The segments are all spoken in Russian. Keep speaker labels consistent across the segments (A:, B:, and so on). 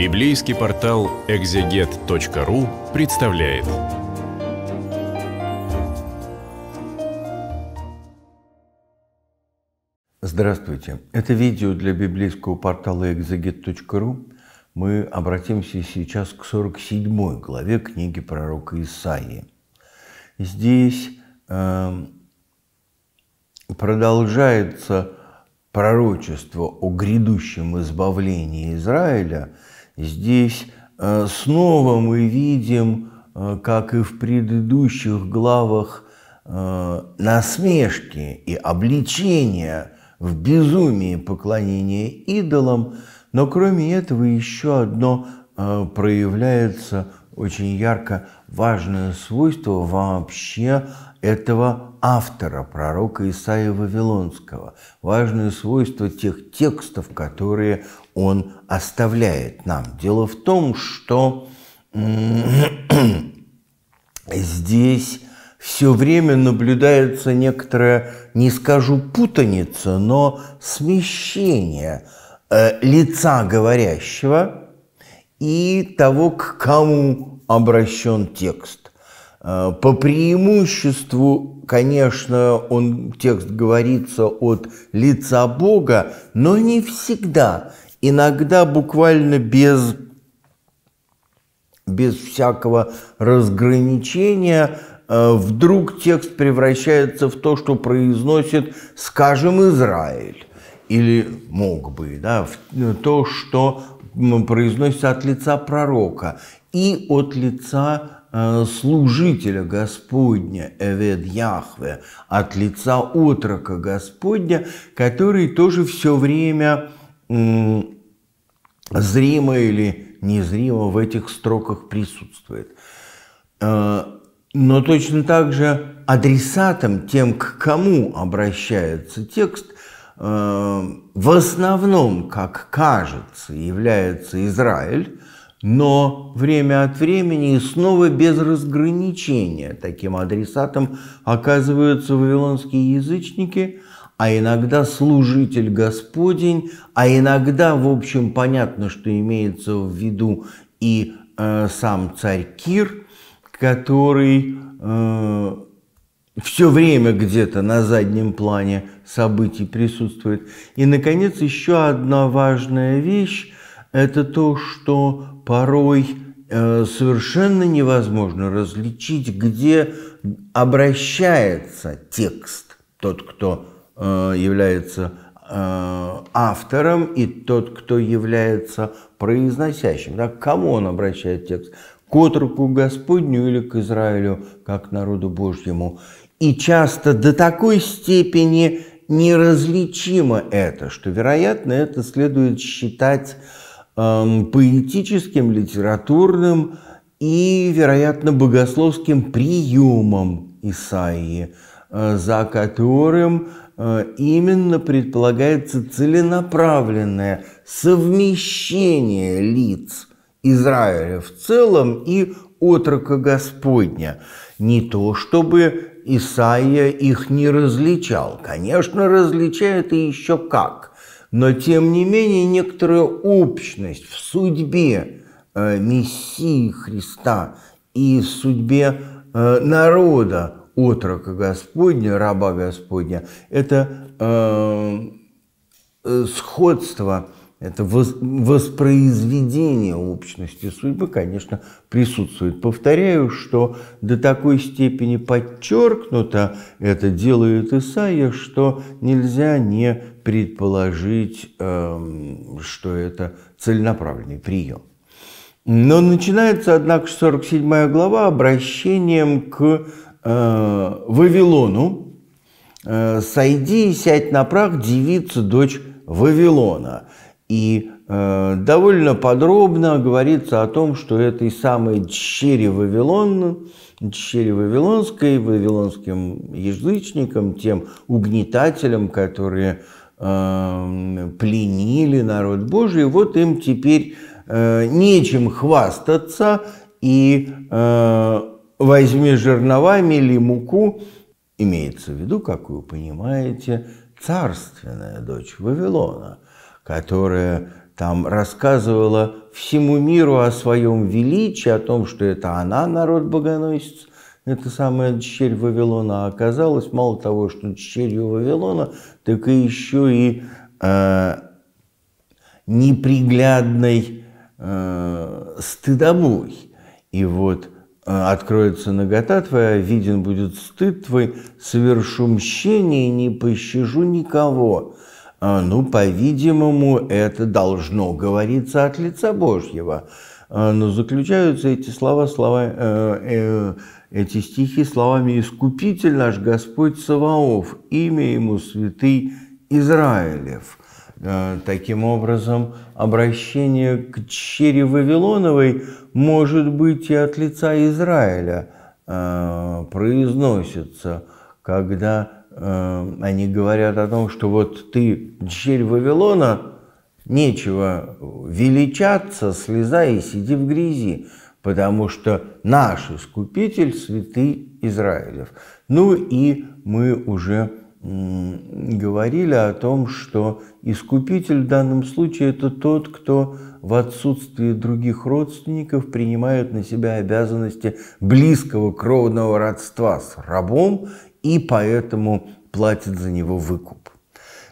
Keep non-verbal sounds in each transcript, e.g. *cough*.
A: Библейский портал экзегет.ру представляет. Здравствуйте! Это видео для библейского портала экзегет.ру. Мы обратимся сейчас к 47 главе книги пророка Исаии. Здесь э, продолжается пророчество о грядущем избавлении Израиля – Здесь э, снова мы видим, э, как и в предыдущих главах, э, насмешки и обличения в безумии поклонения идолам, но кроме этого еще одно проявляется очень ярко важное свойство вообще этого автора, пророка Исаия Вавилонского, важное свойство тех текстов, которые он оставляет нам. Дело в том, что *clears throat* здесь все время наблюдается некоторая, не скажу путаница, но смещение э, лица говорящего и того, к кому обращен текст. Э, по преимуществу, конечно, он, текст говорится от лица Бога, но не всегда. Иногда буквально без, без всякого разграничения э, вдруг текст превращается в то, что произносит, скажем, Израиль, или мог бы, да, в э, то, что произносится от лица пророка и от лица Э, служителя Господня, Эвед Яхве, от лица отрока Господня, который тоже все время зримо или незримо в этих строках присутствует. Э, но точно так же адресатом, тем, к кому обращается текст, э, в основном, как кажется, является Израиль, но время от времени и снова без разграничения таким адресатом оказываются вавилонские язычники, а иногда служитель Господень, а иногда, в общем, понятно, что имеется в виду и э, сам царь Кир, который э, все время где-то на заднем плане событий присутствует. И, наконец, еще одна важная вещь – это то, что порой э, совершенно невозможно различить, где обращается текст, тот, кто э, является э, автором и тот, кто является произносящим. Да, к кому он обращает текст? К отроку Господню или к Израилю, как народу Божьему? И часто до такой степени неразличимо это, что, вероятно, это следует считать Эм, поэтическим, литературным и, вероятно, богословским приемом Исаии, э, за которым э, именно предполагается целенаправленное совмещение лиц Израиля в целом и отрока Господня. Не то чтобы Исаия их не различал. Конечно, различает и еще как. Но тем не менее некоторая общность в судьбе э, Мессии Христа и в судьбе э, народа отрока Господня, раба Господня, это э, э сходство это воспроизведение общности судьбы, конечно, присутствует. Повторяю, что до такой степени подчеркнуто это делает Исаия, что нельзя не предположить, эм, что это целенаправленный прием. Но начинается, однако, 47 глава обращением к э, Вавилону. Э, «Сойди и сядь на прах, девица, дочь Вавилона». И э, довольно подробно говорится о том, что этой самой дщери Вавилон, дщери Вавилонской, вавилонским язычникам, тем угнетателям, которые э, пленили народ Божий, вот им теперь э, нечем хвастаться, и э, возьми жерновами или муку, имеется в виду, как вы понимаете, царственная дочь Вавилона – которая там рассказывала всему миру о своем величии, о том, что это она народ богоносец, это самая дщерь Вавилона, а оказалось, мало того, что дщерью Вавилона, так и еще и э, неприглядной э, стыдобой. И вот э, откроется нагота твоя, виден будет стыд твой, совершу мщение, не пощажу никого. А, ну, по-видимому, это должно говориться от лица Божьего. А, но заключаются эти слова, слова э, э, эти стихи словами «Искупитель наш Господь Саваоф, имя Ему святый Израилев». А, таким образом, обращение к чере Вавилоновой может быть и от лица Израиля произносится, когда Э, они говорят о том, что вот ты дочерь Вавилона, нечего величаться, слезай и сиди в грязи, потому что наш Искупитель – святый Израилев. Ну и мы уже говорили о том, что Искупитель в данном случае – это тот, кто в отсутствии других родственников принимает на себя обязанности близкого кровного родства с рабом и поэтому платит за него выкуп.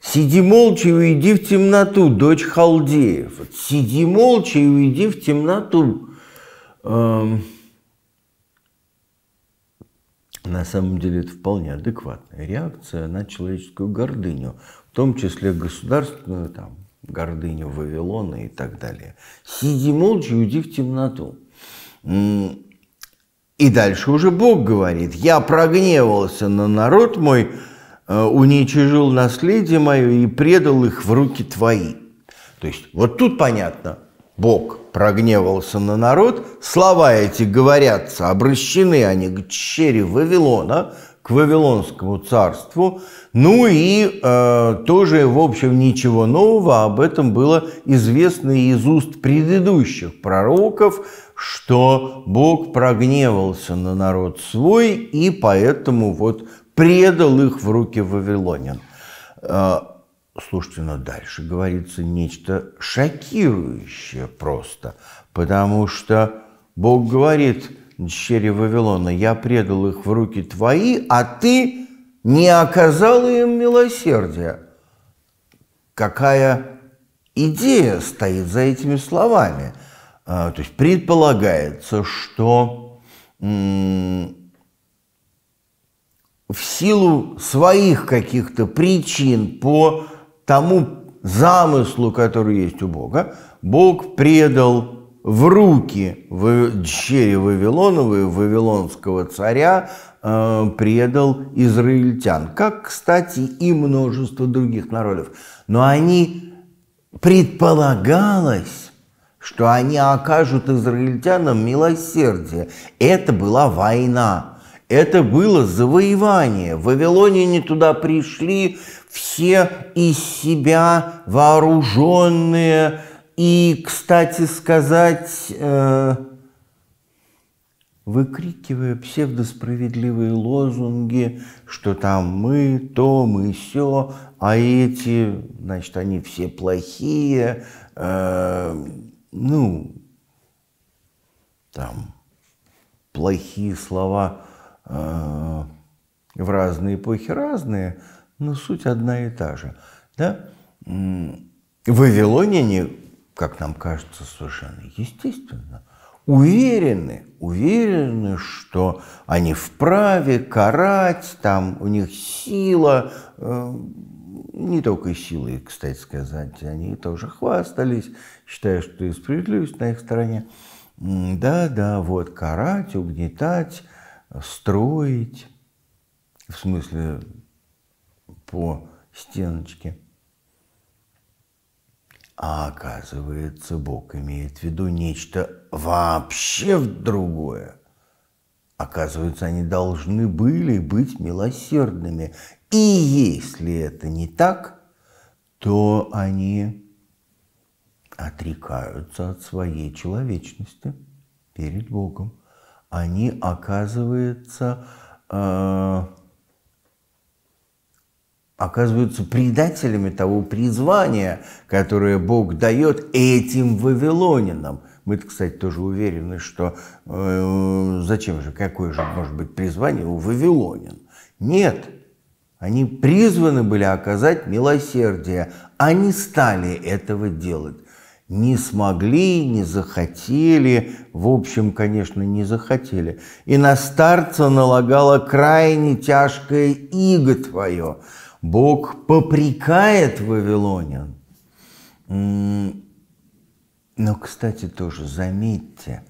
A: Сиди молча и уйди в темноту, дочь халдеев. сиди молча и уйди в темноту. Эм, на самом деле это вполне адекватная реакция на человеческую гордыню, в том числе государственную там, гордыню Вавилона и так далее. Сиди молча и уйди в темноту. И дальше уже Бог говорит, я прогневался на народ мой, э, уничижил наследие мое и предал их в руки твои. То есть вот тут понятно, Бог прогневался на народ, слова эти говорятся, обращены они к чере Вавилона, Вавилонскому царству. Ну и э, тоже, в общем, ничего нового об этом было известно из уст предыдущих пророков, что Бог прогневался на народ свой и поэтому вот предал их в руки вавилонян. Э, слушайте, но дальше говорится нечто шокирующее просто, потому что Бог говорит – дщери Вавилона, я предал их в руки твои, а ты не оказал им милосердия. Какая идея стоит за этими словами? А, то есть предполагается, что в силу своих каких-то причин по тому замыслу, который есть у Бога, Бог предал в руки в дщери Вавилоновой, Вавилонского царя, э, предал израильтян, как, кстати, и множество других народов. Но они предполагалось, что они окажут израильтянам милосердие. Это была война, это было завоевание. В Вавилоне не туда пришли все из себя вооруженные и, кстати сказать, э, выкрикивая псевдосправедливые лозунги, что там мы, то, мы, все, а эти, значит, они все плохие, э, ну, там, плохие слова э, в разные эпохи разные, но суть одна и та же, да? В Вавилоне как нам кажется, совершенно естественно, уверены, уверены, что они вправе карать, там у них сила, э, не только силы, кстати сказать, они тоже хвастались, считая, что и справедливость на их стороне. Да, да, вот карать, угнетать, строить, в смысле по стеночке – а оказывается, Бог имеет в виду нечто вообще другое. Оказывается, они должны были быть милосердными. И если это не так, то они отрекаются от своей человечности перед Богом. Они, оказывается, э, оказываются предателями того призвания, которое Бог дает этим вавилонинам. мы кстати, тоже уверены, что э, зачем же, какое же может быть призвание у вавилонин? Нет, они призваны были оказать милосердие, а не стали этого делать. Не смогли, не захотели, в общем, конечно, не захотели. И на старца налагала крайне тяжкое иго твое – Бог попрекает Вавилонян. Но, кстати, тоже заметьте,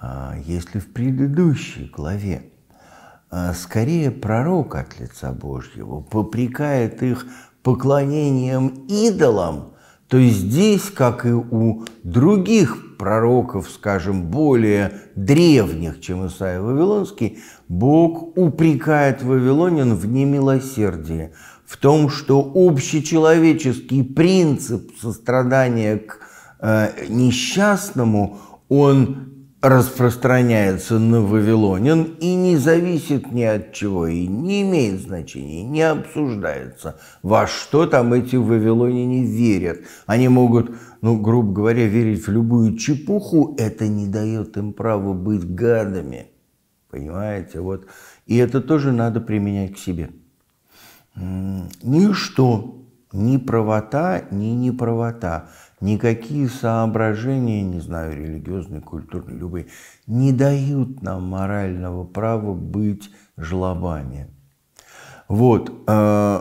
A: а, если в предыдущей главе а, скорее пророк от лица Божьего попрекает их поклонением идолам, то здесь, как и у других пророков, скажем, более древних, чем Исаия Вавилонский, Бог упрекает вавилонян в немилосердии – в том, что общечеловеческий принцип сострадания к э, несчастному, он распространяется на вавилонин и не зависит ни от чего, и не имеет значения, не обсуждается, во что там эти вавилоняне верят. Они могут, ну, грубо говоря, верить в любую чепуху, это не дает им права быть гадами. Понимаете, вот. И это тоже надо применять к себе ничто, ну ни правота, ни неправота, никакие соображения, не знаю, религиозные, культурные, любые, не дают нам морального права быть жлобами. Вот, э,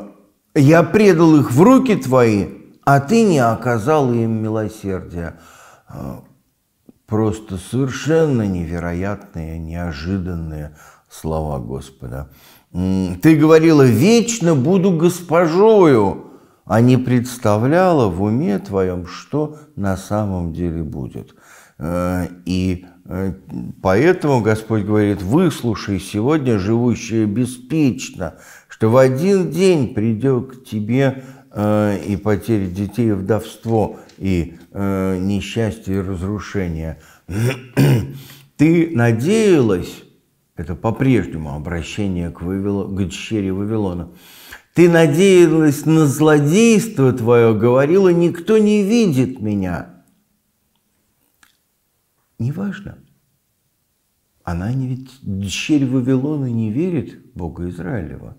A: я предал их в руки твои, а ты не оказал им милосердия. Э, просто совершенно невероятные, неожиданные слова Господа. Ты говорила, вечно буду госпожою, а не представляла в уме твоем, что на самом деле будет. Э, и э, поэтому Господь говорит, выслушай сегодня живущее беспечно, что в один день придет к тебе э, и потеря детей, и вдовство, и несчастье, и разрушение. *clears throat* Ты надеялась, это по-прежнему обращение к, Вавило, к дщери Вавилона. «Ты надеялась на злодейство твое, говорила, никто не видит меня». Неважно. Она не ведь дщерь Вавилона не верит Бога Израилева.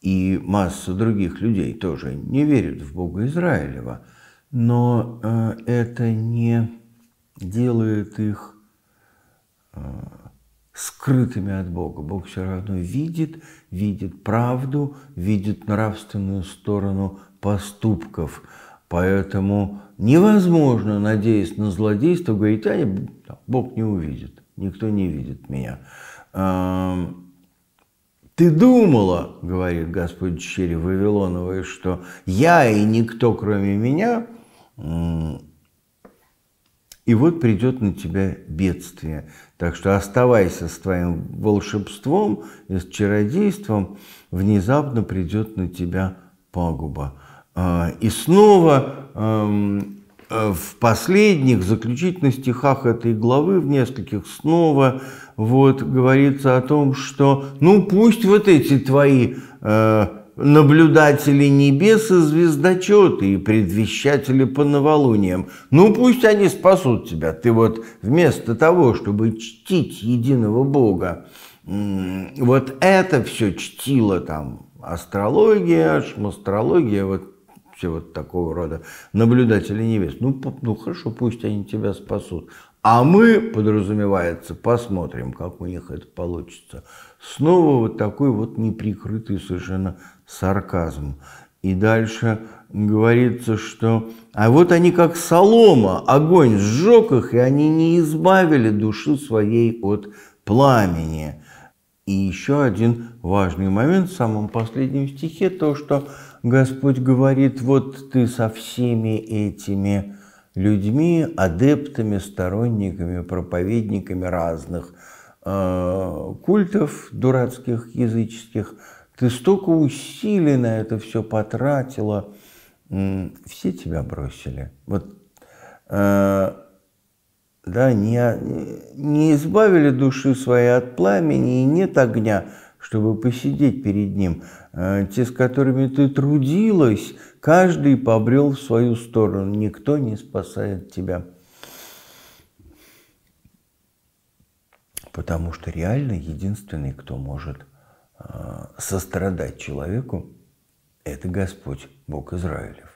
A: И масса других людей тоже не верит в Бога Израилева. Но э, это не делает их э, скрытыми от Бога. Бог все равно видит, видит правду, видит нравственную сторону поступков. Поэтому невозможно, надеясь на злодейство, говорить, а я, Бог не увидит, никто не видит меня. Ты думала, говорит Господь Чере Вавилоновой, что я и никто, кроме меня, и вот придет на тебя бедствие. Так что оставайся с твоим волшебством и с чародейством, внезапно придет на тебя пагуба. А, и снова эм, э, в последних заключительных стихах этой главы, в нескольких снова, вот говорится о том, что ну пусть вот эти твои э, наблюдатели небес и звездочеты, и предвещатели по новолуниям. Ну, пусть они спасут тебя. Ты вот вместо того, чтобы чтить единого Бога, вот это все чтило там астрология, шмастрология, вот все вот такого рода наблюдатели небес. Ну, ну хорошо, пусть они тебя спасут. А мы, подразумевается, посмотрим, как у них это получится. Снова вот такой вот неприкрытый совершенно сарказм. И дальше говорится, что «а вот они как солома, огонь сжег их, и они не избавили душу своей от пламени». И еще один важный момент в самом последнем стихе, то, что Господь говорит, вот ты со всеми этими людьми, адептами, сторонниками, проповедниками разных э, культов дурацких, языческих – ты столько усилий на это все потратила. Все тебя бросили. Вот, э, да, не, не избавили души своей от пламени и нет огня, чтобы посидеть перед ним. Э, те, с которыми ты трудилась, каждый побрел в свою сторону. Никто не спасает тебя. Потому что реально единственный, кто может а, сострадать человеку – это Господь, Бог Израилев.